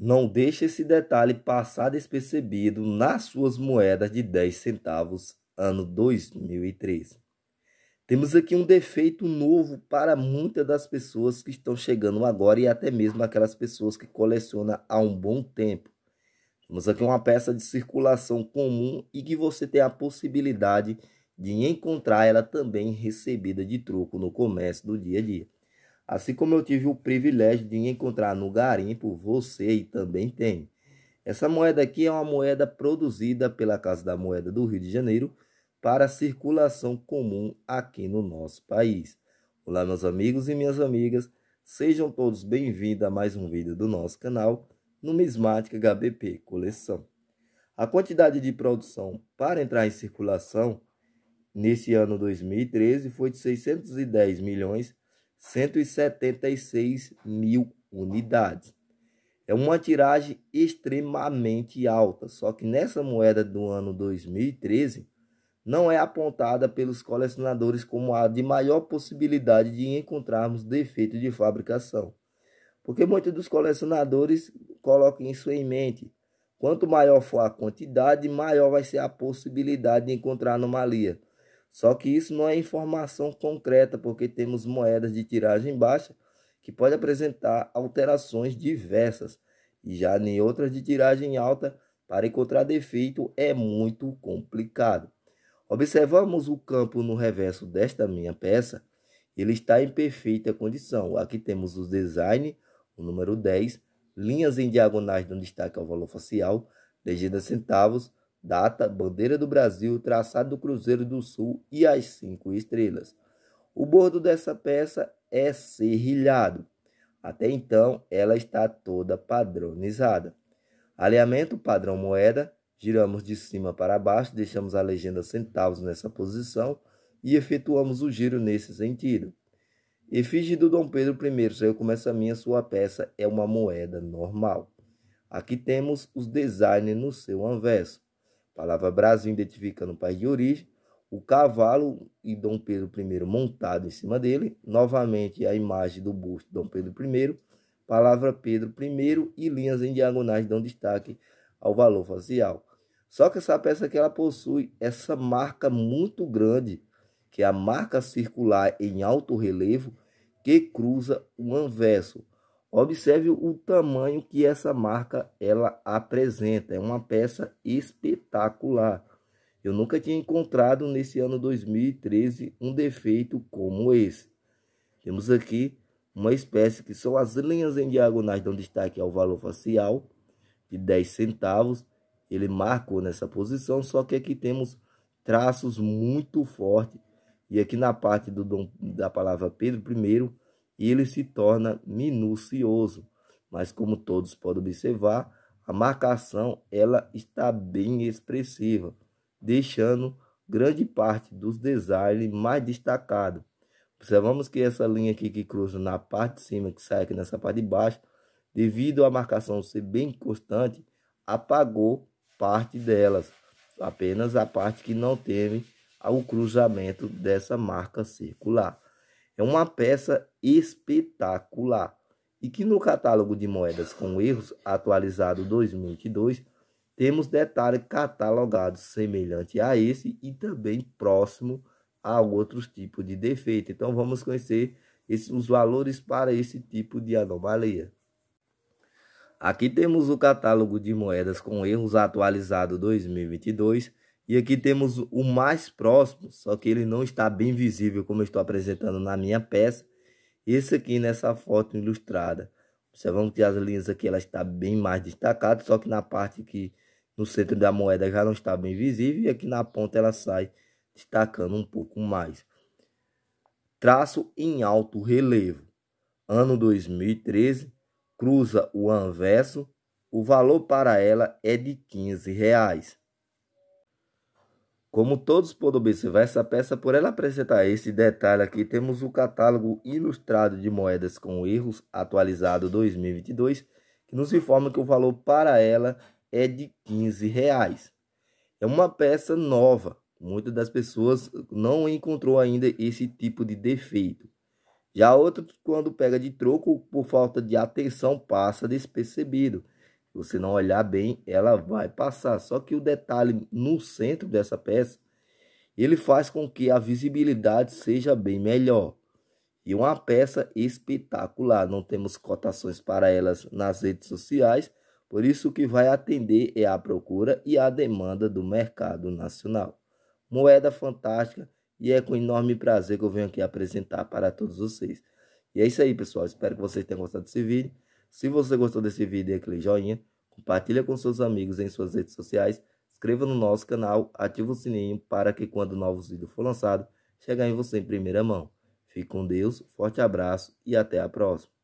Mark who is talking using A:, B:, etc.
A: Não deixe esse detalhe passar despercebido nas suas moedas de 10 centavos ano 2013. Temos aqui um defeito novo para muitas das pessoas que estão chegando agora e até mesmo aquelas pessoas que colecionam há um bom tempo. Temos aqui uma peça de circulação comum e que você tem a possibilidade de encontrar ela também recebida de troco no comércio do dia a dia. Assim como eu tive o privilégio de encontrar no garimpo, você também tem. Essa moeda aqui é uma moeda produzida pela Casa da Moeda do Rio de Janeiro para circulação comum aqui no nosso país. Olá, meus amigos e minhas amigas, sejam todos bem-vindos a mais um vídeo do nosso canal Numismática HBP Coleção. A quantidade de produção para entrar em circulação nesse ano 2013 foi de 610 milhões 176 mil unidades. É uma tiragem extremamente alta, só que nessa moeda do ano 2013 não é apontada pelos colecionadores como a de maior possibilidade de encontrarmos defeito de fabricação. Porque muitos dos colecionadores colocam isso em mente. Quanto maior for a quantidade, maior vai ser a possibilidade de encontrar anomalia. Só que isso não é informação concreta, porque temos moedas de tiragem baixa que pode apresentar alterações diversas, e já em outras de tiragem alta, para encontrar defeito é muito complicado. Observamos o campo no reverso desta minha peça, ele está em perfeita condição. Aqui temos o design, o número 10, linhas em diagonais dando destaque ao valor facial, legenda centavos, data, bandeira do Brasil, traçado do Cruzeiro do Sul e as cinco estrelas. O bordo dessa peça é serrilhado. Até então, ela está toda padronizada. Alinhamento padrão moeda, giramos de cima para baixo, deixamos a legenda centavos nessa posição e efetuamos o giro nesse sentido. Efígie do Dom Pedro I, saiu começa a minha, sua peça é uma moeda normal. Aqui temos os designs no seu anverso palavra Brasil identificando o país de origem, o cavalo e Dom Pedro I montado em cima dele, novamente a imagem do busto de Dom Pedro I, palavra Pedro I e linhas em diagonais dão destaque ao valor facial. Só que essa peça que ela possui essa marca muito grande, que é a marca circular em alto relevo que cruza o anverso. Observe o tamanho que essa marca ela apresenta. É uma peça espetacular. Eu nunca tinha encontrado nesse ano 2013 um defeito como esse. Temos aqui uma espécie que são as linhas em diagonais dão destaque ao é valor facial de 10 centavos. Ele marcou nessa posição, só que aqui temos traços muito fortes. E aqui na parte do, da palavra Pedro I, e ele se torna minucioso. Mas como todos podem observar, a marcação ela está bem expressiva, deixando grande parte dos designs mais destacado. Observamos que essa linha aqui que cruza na parte de cima, que sai aqui nessa parte de baixo, devido à marcação ser bem constante, apagou parte delas, apenas a parte que não teve o cruzamento dessa marca circular. É uma peça espetacular e que no catálogo de moedas com erros atualizado 2022 temos detalhes catalogados semelhante a esse e também próximo a outros tipos de defeito. Então vamos conhecer esses os valores para esse tipo de anomalia. Aqui temos o catálogo de moedas com erros atualizado 2022 e aqui temos o mais próximo, só que ele não está bem visível como eu estou apresentando na minha peça. Esse aqui nessa foto ilustrada. Observamos que as linhas aqui ela está bem mais destacadas, só que na parte aqui no centro da moeda já não está bem visível e aqui na ponta ela sai destacando um pouco mais. Traço em alto relevo. Ano 2013, cruza o anverso. O valor para ela é de 15 reais. Como todos podem observar, essa peça, por ela apresentar esse detalhe aqui, temos o catálogo ilustrado de moedas com erros, atualizado 2022, que nos informa que o valor para ela é de 15 reais. É uma peça nova, muitas das pessoas não encontrou ainda esse tipo de defeito. Já outro, quando pega de troco, por falta de atenção, passa despercebido você não olhar bem, ela vai passar. Só que o detalhe no centro dessa peça, ele faz com que a visibilidade seja bem melhor. E uma peça espetacular, não temos cotações para elas nas redes sociais, por isso o que vai atender é a procura e a demanda do mercado nacional. Moeda fantástica e é com enorme prazer que eu venho aqui apresentar para todos vocês. E é isso aí, pessoal. Espero que vocês tenham gostado desse vídeo. Se você gostou desse vídeo, dê aquele joinha, compartilha com seus amigos em suas redes sociais, inscreva no nosso canal, ative o sininho para que quando novos vídeos for lançado, chegue em você em primeira mão. Fique com Deus, forte abraço e até a próxima.